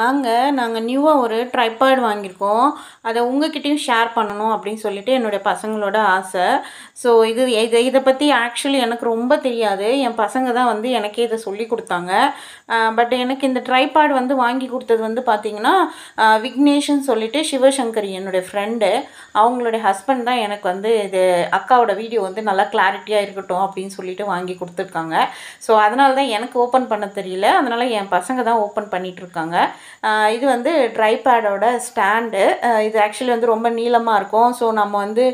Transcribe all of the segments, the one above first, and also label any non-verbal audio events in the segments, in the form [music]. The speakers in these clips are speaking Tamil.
வாங்க நாங்கள் நியூவாக ஒரு ட்ரைபேட் வாங்கியிருக்கோம் அதை உங்ககிட்டையும் ஷேர் பண்ணணும் அப்படின்னு சொல்லிட்டு என்னுடைய பசங்களோட ஆசை ஸோ இது இதை இதை பற்றி ஆக்சுவலி எனக்கு ரொம்ப தெரியாது என் பசங்க தான் வந்து எனக்கே இதை சொல்லி கொடுத்தாங்க பட் எனக்கு இந்த ட்ரைபேட் வந்து வாங்கி கொடுத்தது வந்து பார்த்திங்கன்னா விக்னேஷன் சொல்லிட்டு சிவசங்கர் என்னுடைய ஃப்ரெண்டு அவங்களுடைய ஹஸ்பண்ட் தான் எனக்கு வந்து இது அக்காவோட வீடியோ வந்து நல்லா கிளாரிட்டியாக இருக்கட்டும் அப்படின்னு சொல்லிட்டு வாங்கி கொடுத்துருக்காங்க ஸோ அதனால தான் எனக்கு ஓப்பன் பண்ண தெரியல அதனால் என் பசங்க தான் ஓப்பன் பண்ணிகிட்ருக்காங்க இது வந்து ட்ரை பேடோட ஸ்டாண்டு இது ஆக்சுவலி வந்து ரொம்ப நீளமாக இருக்கும் ஸோ நம்ம வந்து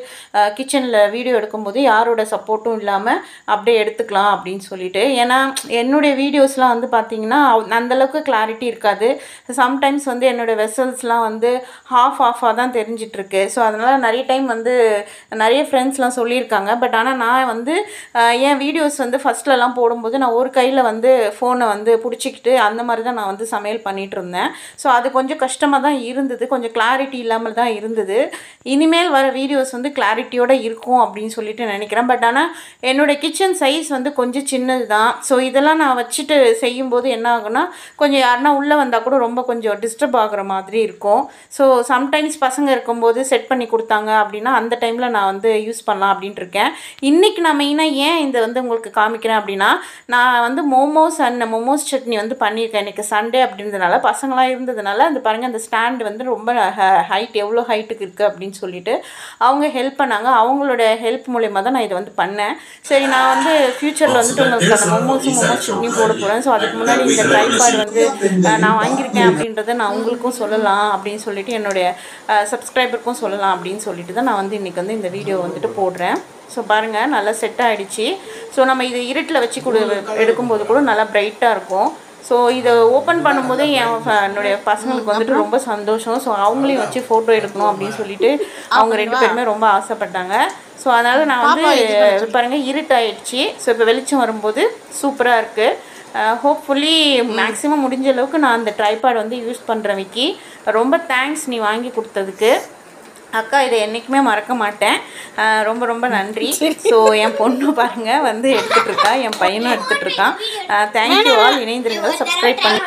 கிச்சனில் வீடியோ எடுக்கும்போது யாரோட சப்போர்ட்டும் இல்லாமல் அப்படியே எடுத்துக்கலாம் அப்படின்னு சொல்லிட்டு ஏன்னா என்னுடைய வீடியோஸ்லாம் வந்து பார்த்திங்கன்னா அந்தளவுக்கு கிளாரிட்டி இருக்காது சம்டைம்ஸ் வந்து என்னோடய வெசல்ஸ்லாம் வந்து ஹாஃப் ஆஃபாக தான் தெரிஞ்சிட்ருக்கு ஸோ அதனால் நிறைய டைம் வந்து நிறைய ஃப்ரெண்ட்ஸ்லாம் சொல்லியிருக்காங்க பட் ஆனால் நான் வந்து என் வீடியோஸ் வந்து ஃபஸ்ட்லலாம் போடும்போது நான் ஒரு கையில் வந்து ஃபோனை வந்து பிடிச்சிக்கிட்டு அந்த மாதிரி தான் நான் வந்து சமையல் பண்ணிகிட்டு இருந்தேன் வச்சுருந்தேன் ஸோ அது கொஞ்சம் கஷ்டமாக தான் இருந்தது கொஞ்சம் கிளாரிட்டி இல்லாமல் தான் இருந்தது இனிமேல் வர வீடியோஸ் வந்து கிளாரிட்டியோடு இருக்கும் அப்படின்னு சொல்லிட்டு நினைக்கிறேன் பட் ஆனால் என்னோடய கிச்சன் சைஸ் வந்து கொஞ்சம் சின்னது தான் ஸோ இதெல்லாம் நான் வச்சுட்டு செய்யும்போது என்ன ஆகுனா கொஞ்சம் யாருனா உள்ளே வந்தால் கூட ரொம்ப கொஞ்சம் டிஸ்டர்ப் ஆகிற மாதிரி இருக்கும் ஸோ சம்டைம்ஸ் பசங்க இருக்கும்போது செட் பண்ணி கொடுத்தாங்க அப்படின்னா அந்த டைமில் நான் வந்து யூஸ் பண்ணலாம் அப்படின்ட்டு இருக்கேன் இன்றைக்கி நான் மெயினாக ஏன் இதை வந்து உங்களுக்கு காமிக்கிறேன் அப்படின்னா நான் வந்து மோமோஸ் அண்ட் மோமோஸ் சட்னி வந்து பண்ணியிருக்கேன் இன்றைக்கி சண்டே அப்படின்றதுனால பசங்க பசங்களாக இருந்ததுனால அந்த பாருங்கள் அந்த ஸ்டாண்டு வந்து ரொம்ப ஹைட் எவ்வளோ ஹைட்டுக்கு இருக்குது அப்படின்னு சொல்லிட்டு அவங்க ஹெல்ப் பண்ணாங்க அவங்களோட ஹெல்ப் மூலயமா தான் நான் இதை வந்து பண்ணேன் சரி நான் வந்து ஃப்யூச்சரில் வந்துட்டு உங்களுக்கு அந்த மொமோஸும் மொமோஸ் சுண்ணி போட போகிறேன் ஸோ அதுக்கு முன்னாடி இந்த ட்ரைபாட் வந்து நான் வாங்கியிருக்கேன் அப்படின்றத நான் உங்களுக்கும் சொல்லலாம் அப்படின்னு சொல்லிட்டு என்னுடைய சப்ஸ்கிரைபருக்கும் சொல்லலாம் அப்படின்னு சொல்லிட்டு தான் நான் வந்து இன்றைக்கி வந்து இந்த வீடியோ வந்துட்டு போடுறேன் ஸோ பாருங்கள் நல்லா செட் ஆகிடுச்சு ஸோ நம்ம இது இருட்டில் வச்சு கொடு எடுக்கும்போது கூட நல்லா ப்ரைட்டாக இருக்கும் ஸோ இதை ஓப்பன் பண்ணும்போது என் என்னுடைய பசங்களுக்கு வந்துட்டு ரொம்ப சந்தோஷம் ஸோ அவங்களையும் வச்சு ஃபோட்டோ எடுக்கணும் அப்படின்னு சொல்லிட்டு அவங்க ரெண்டு பேருமே ரொம்ப ஆசைப்பட்டாங்க ஸோ அதனால் நான் வந்து பாருங்கள் இருட்டாயிடுச்சு ஸோ இப்போ வெளிச்சம் வரும்போது சூப்பராக இருக்குது ஹோப்ஃபுல்லி மேக்ஸிமம் முடிஞ்ச அளவுக்கு நான் அந்த ட்ரைபாட் வந்து யூஸ் பண்ணுறவைக்கு ரொம்ப தேங்க்ஸ் நீ வாங்கி கொடுத்ததுக்கு அக்கா இதை என்றைக்குமே மறக்க மாட்டேன் ரொம்ப ரொம்ப நன்றி ஸோ [laughs] என் பொண்ணு பாருங்கள் வந்து எடுத்துகிட்ருக்கா என் பையனும் எடுத்துகிட்ருக்கான் தேங்க்யூ ஆல் இணைந்துருங்க சப்ஸ்கிரைப் பண்ணி